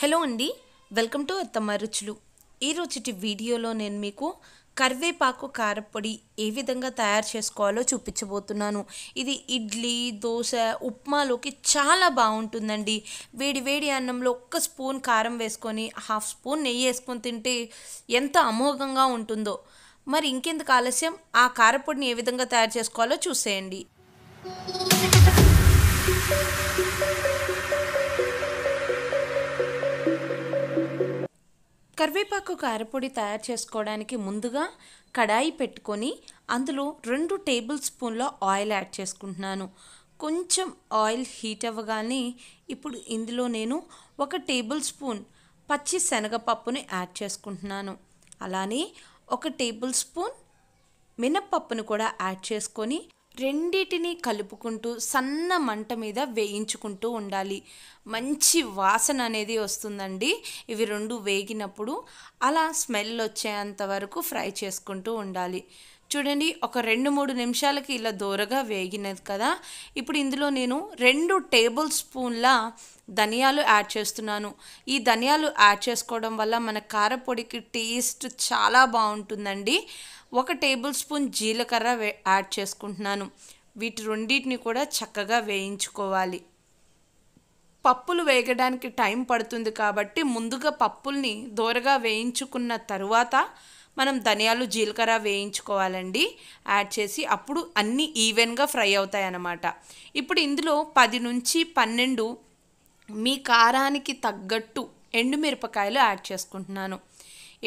hello అండి welcome to అత్తమ్మ రుచులు ఈరోజుటి వీడియోలో నేను మీకు కరివేపాకు కారపొడి ఏ విధంగా తయారు చేసుకోవాలో చూపించబోతున్నాను ఇది ఇడ్లీ దోశ ఉప్మాలోకి చాలా బాగుంటుందండి వేడి వేడి అన్నంలో ఒక్క స్పూన్ కారం వేసుకొని హాఫ్ స్పూన్ నెయ్యి వేసుకొని తింటే ఎంత అమోఘంగా ఉంటుందో మరి ఇంకెందుకు ఆలస్యం ఆ కారపొడిని ఏ విధంగా తయారు చేసుకోవాలో చూసేయండి కరివేపాకు కారపొడి తయారు చేసుకోవడానికి ముందుగా కడాయి పెట్టుకొని అందులో రెండు టేబుల్ స్పూన్ల ఆయిల్ యాడ్ చేసుకుంటున్నాను కొంచెం ఆయిల్ హీట్ అవ్వగానే ఇప్పుడు ఇందులో నేను ఒక టేబుల్ స్పూన్ పచ్చి శనగపప్పుని యాడ్ చేసుకుంటున్నాను అలానే ఒక టేబుల్ స్పూన్ మినప్పప్పును కూడా యాడ్ చేసుకొని రెండిటిని కలుపుకుంటూ సన్న మంట మీద వేయించుకుంటూ ఉండాలి మంచి వాసన అనేది వస్తుందండి ఇవి రెండు వేగినప్పుడు అలా స్మెల్ వచ్చేంత వరకు ఫ్రై చేసుకుంటూ ఉండాలి చూడండి ఒక రెండు మూడు నిమిషాలకి ఇలా దూరగా వేగినది కదా ఇప్పుడు ఇందులో నేను రెండు టేబుల్ స్పూన్ల ధనియాలు యాడ్ చేస్తున్నాను ఈ ధనియాలు యాడ్ చేసుకోవడం వల్ల మన కారపొడికి టేస్ట్ చాలా బాగుంటుందండి ఒక టేబుల్ స్పూన్ జీలకర్ర యాడ్ చేసుకుంటున్నాను వీటి రెండింటిని కూడా చక్కగా వేయించుకోవాలి పప్పులు వేగడానికి టైం పడుతుంది కాబట్టి ముందుగా పప్పుల్ని దోరగా వేయించుకున్న తరువాత మనం ధనియాలు జీలకర్ర వేయించుకోవాలండి యాడ్ చేసి అప్పుడు అన్నీ ఈవెన్గా ఫ్రై అవుతాయి అన్నమాట ఇప్పుడు ఇందులో పది నుంచి పన్నెండు మీ కారానికి తగ్గట్టు ఎండుమిరపకాయలు యాడ్ చేసుకుంటున్నాను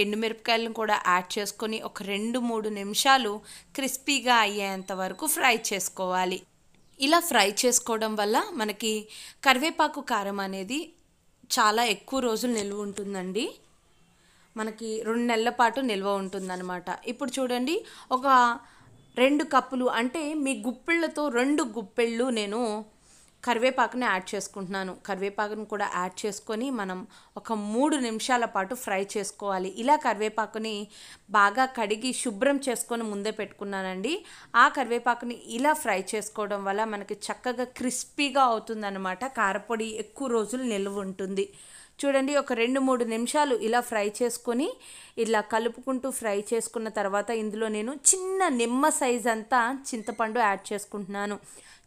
ఎండుమిరపకాయలను కూడా యాడ్ చేసుకొని ఒక రెండు మూడు నిమిషాలు క్రిస్పీగా అయ్యేంత వరకు ఫ్రై చేసుకోవాలి ఇలా ఫ్రై చేసుకోవడం వల్ల మనకి కరివేపాకు కారం అనేది చాలా ఎక్కువ రోజులు నిల్వ ఉంటుందండి మనకి రెండు నెలల పాటు నిల్వ ఉంటుందన్నమాట ఇప్పుడు చూడండి ఒక రెండు కప్పులు అంటే మీ గుప్పిళ్ళతో రెండు గుప్పెళ్ళు నేను కరివేపాకుని యాడ్ చేసుకుంటున్నాను కరివేపాకును కూడా యాడ్ చేసుకొని మనం ఒక మూడు నిమిషాల పాటు ఫ్రై చేసుకోవాలి ఇలా కరివేపాకుని బాగా కడిగి శుభ్రం చేసుకొని ముందే పెట్టుకున్నానండి ఆ కరివేపాకుని ఇలా ఫ్రై చేసుకోవడం వల్ల మనకి చక్కగా క్రిస్పీగా అవుతుందన్నమాట కారపొడి ఎక్కువ రోజులు నిల్వ ఉంటుంది చూడండి ఒక రెండు మూడు నిమిషాలు ఇలా ఫ్రై చేసుకొని ఇలా కలుపుకుంటూ ఫ్రై చేసుకున్న తర్వాత ఇందులో నేను చిన్న నిమ్మ సైజ్ అంతా చింతపండు యాడ్ చేసుకుంటున్నాను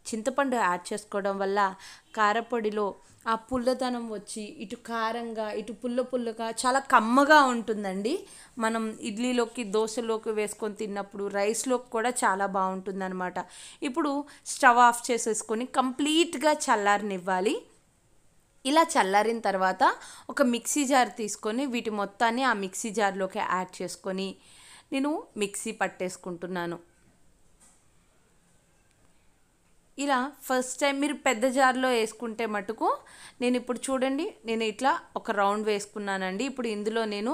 చింతపండు యాడ్ చేసుకోవడం వల్ల కారపొడిలో ఆ పుల్లదనం వచ్చి ఇటు కారంగా ఇటు పుల్ల పుల్లగా చాలా కమ్మగా ఉంటుందండి మనం ఇడ్లీలోకి దోశలోకి వేసుకొని తిన్నప్పుడు రైస్లోకి కూడా చాలా బాగుంటుందన్నమాట ఇప్పుడు స్టవ్ ఆఫ్ చేసేసుకొని కంప్లీట్గా చల్లారనివ్వాలి ఇలా చల్లారిన తర్వాత ఒక మిక్సీ జార్ తీసుకొని వీటి మొత్తాన్ని ఆ మిక్సీ జార్లోకి యాడ్ చేసుకొని నేను మిక్సీ పట్టేసుకుంటున్నాను ఇలా ఫస్ట్ టైం మీరు పెద్ద జార్లో వేసుకుంటే మటుకు నేను ఇప్పుడు చూడండి నేను ఇట్లా ఒక రౌండ్ వేసుకున్నానండి ఇప్పుడు ఇందులో నేను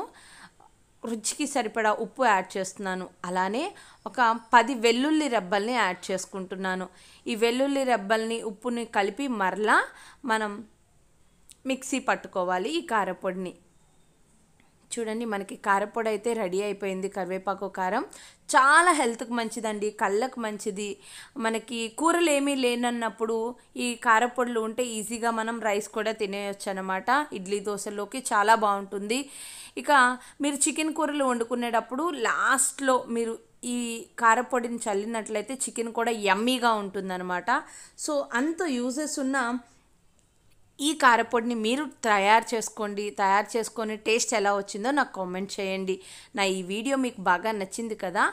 రుచికి సరిపడా ఉప్పు యాడ్ చేస్తున్నాను అలానే ఒక పది వెల్లుల్లి రెబ్బల్ని యాడ్ చేసుకుంటున్నాను ఈ వెల్లుల్లి రెబ్బల్ని ఉప్పుని కలిపి మరలా మనం మిక్సీ పట్టుకోవాలి ఈ కారపొడిని చూడండి మనకి కారపొడి అయితే రెడీ అయిపోయింది కరివేపాకు కారం చాలా హెల్త్కి మంచిదండి కళ్ళకు మంచిది మనకి కూరలు ఏమీ లేనన్నప్పుడు ఈ కారపొడులు ఉంటే ఈజీగా మనం రైస్ కూడా తినేయచ్చు అనమాట ఇడ్లీ దోశలోకి చాలా బాగుంటుంది ఇక మీరు చికెన్ కూరలు వండుకునేటప్పుడు లాస్ట్లో మీరు ఈ కారపొడిని చల్లినట్లయితే చికెన్ కూడా యమ్మీగా ఉంటుందన్నమాట సో అంత యూజెస్ ఉన్న ఈ కారపొడిని మీరు తయారు చేసుకోండి తయారు చేసుకొని టేస్ట్ ఎలా వచ్చిందో నాకు కామెంట్ చేయండి నా ఈ వీడియో మీకు బాగా నచ్చింది కదా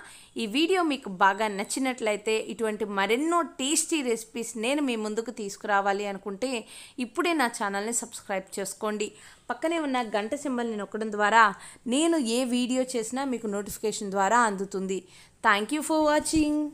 ఈ వీడియో మీకు బాగా నచ్చినట్లయితే ఇటువంటి మరెన్నో టేస్టీ రెసిపీస్ నేను మీ ముందుకు తీసుకురావాలి అనుకుంటే ఇప్పుడే నా ఛానల్ని సబ్స్క్రైబ్ చేసుకోండి పక్కనే ఉన్న గంట సింబల్ని నొక్కడం ద్వారా నేను ఏ వీడియో చేసినా మీకు నోటిఫికేషన్ ద్వారా అందుతుంది థ్యాంక్ యూ ఫర్ వాచింగ్